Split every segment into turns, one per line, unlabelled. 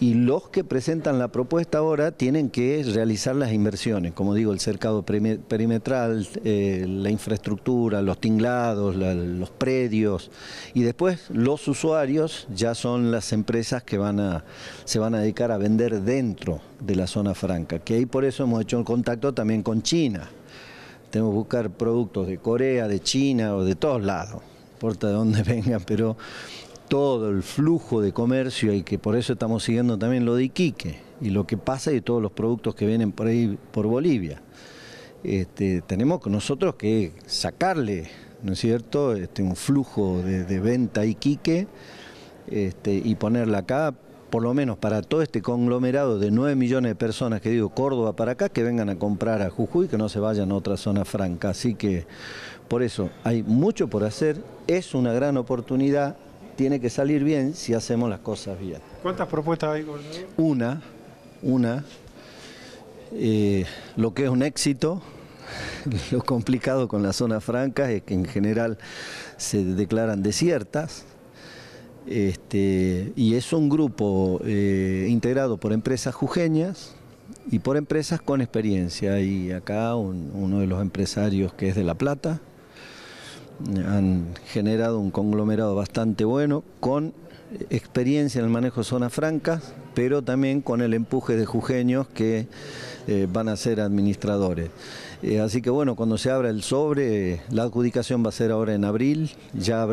y los que presentan la propuesta ahora tienen que realizar las inversiones, como digo, el cercado perimetral, eh, la infraestructura, los tinglados, los predios, y después los usuarios ya son las empresas que van a, se van a dedicar a vender dentro de la zona franca, que ahí por eso hemos hecho un contacto también con China. Tenemos que buscar productos de Corea, de China o de todos lados, no importa de dónde vengan, pero todo el flujo de comercio y que por eso estamos siguiendo también lo de Iquique y lo que pasa y todos los productos que vienen por ahí por Bolivia. Este, tenemos nosotros que sacarle, ¿no es cierto?, este, un flujo de, venta a Iquique este, y ponerla acá, por lo menos para todo este conglomerado de 9 millones de personas que digo Córdoba para acá, que vengan a comprar a Jujuy, que no se vayan a otra zona franca. Así que por eso hay mucho por hacer, es una gran oportunidad tiene que salir bien si hacemos las cosas bien. ¿Cuántas propuestas hay, gobernador? Una, una. Eh, lo que es un éxito, lo complicado con las zonas francas es que en general se declaran desiertas. Este, y es un grupo eh, integrado por empresas jujeñas y por empresas con experiencia. Y acá uno de los empresarios que es de La Plata, han generado un conglomerado bastante bueno con experiencia en el manejo de zonas francas, pero también con el empuje de jujeños que eh, van a ser administradores. Eh, así que bueno, cuando se abra el sobre, la adjudicación va a ser ahora en abril, ya,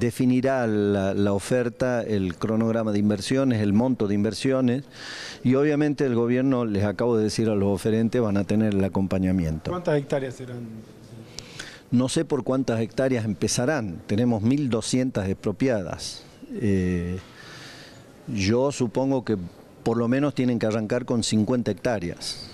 definirá la, oferta, el cronograma de inversiones, el monto de inversiones y obviamente el gobierno, les acabo de decir a los oferentes, van a tener el acompañamiento. ¿Cuántas hectáreas serán? No sé por cuántas hectáreas empezarán, tenemos 1.200 expropiadas. Eh, yo supongo que por lo menos tienen que arrancar con 50 hectáreas.